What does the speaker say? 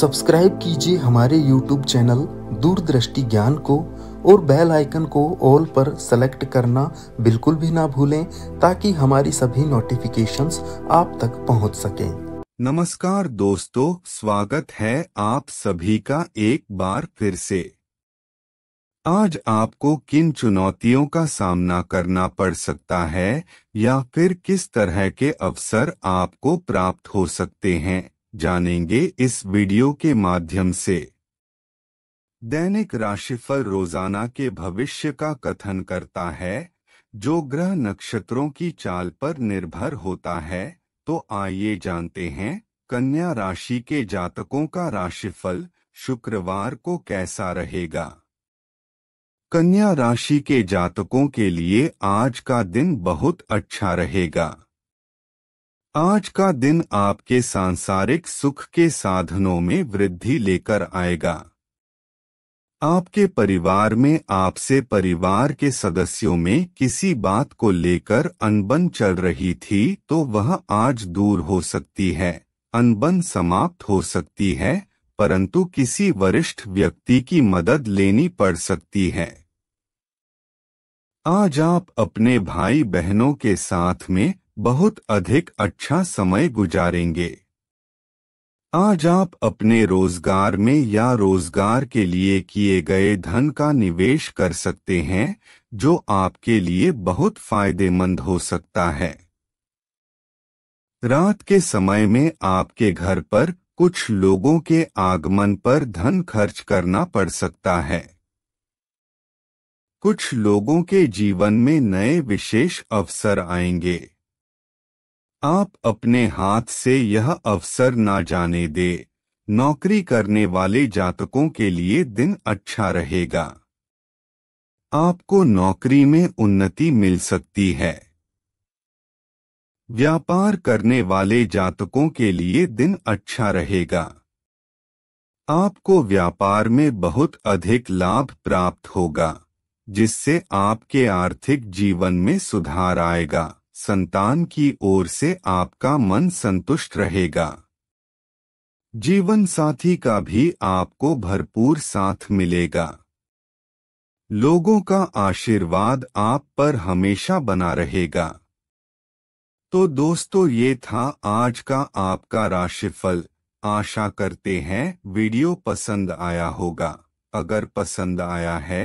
subscribe कीजिए हमारे YouTube channel दूरदृष्टि ज्ञान को और बेल आइकन को ऑल पर सेलेक्ट करना बिल्कुल भी ना भूलें ताकि हमारी सभी नोटिफिकेशंस आप तक पहुंच सकें नमस्कार दोस्तों स्वागत है आप सभी का एक बार फिर से आज आपको किन चुनौतियों का सामना करना पड़ सकता है या फिर किस तरह के अवसर आपको प्राप्त हो सकते हैं जानेंगे इस वीडियो के माध्यम से दैनिक राशिफल रोजाना के भविष्य का कथन करता है जो ग्रह नक्षत्रों की चाल पर निर्भर होता है तो आइए जानते हैं कन्या राशि के जातकों का राशिफल शुक्रवार को कैसा रहेगा कन्या राशि के जातकों के लिए आज का दिन बहुत अच्छा रहेगा आज का दिन आपके सांसारिक सुख के साधनों में वृद्धि लेकर आएगा आपके परिवार में आपसे परिवार के सदस्यों में किसी बात को लेकर अनबन चल रही थी तो वह आज दूर हो सकती है अनबन समाप्त हो सकती है परंतु किसी वरिष्ठ व्यक्ति की मदद लेनी पड़ सकती है आज आप अपने भाई बहनों के साथ में बहुत अधिक अच्छा समय गुजारेंगे आज आप अपने रोजगार में या रोजगार के लिए किए गए धन का निवेश कर सकते हैं जो आपके लिए बहुत फायदेमंद हो सकता है रात के समय में आपके घर पर कुछ लोगों के आगमन पर धन खर्च करना पड़ सकता है कुछ लोगों के जीवन में नए विशेष अवसर आएंगे आप अपने हाथ से यह अवसर ना जाने दे नौकरी करने वाले जातकों के लिए दिन अच्छा रहेगा आपको नौकरी में उन्नति मिल सकती है व्यापार करने वाले जातकों के लिए दिन अच्छा रहेगा आपको व्यापार में बहुत अधिक लाभ प्राप्त होगा जिससे आपके आर्थिक जीवन में सुधार आएगा संतान की ओर से आपका मन संतुष्ट रहेगा जीवन साथी का भी आपको भरपूर साथ मिलेगा लोगों का आशीर्वाद आप पर हमेशा बना रहेगा तो दोस्तों ये था आज का आपका राशिफल आशा करते हैं वीडियो पसंद आया होगा अगर पसंद आया है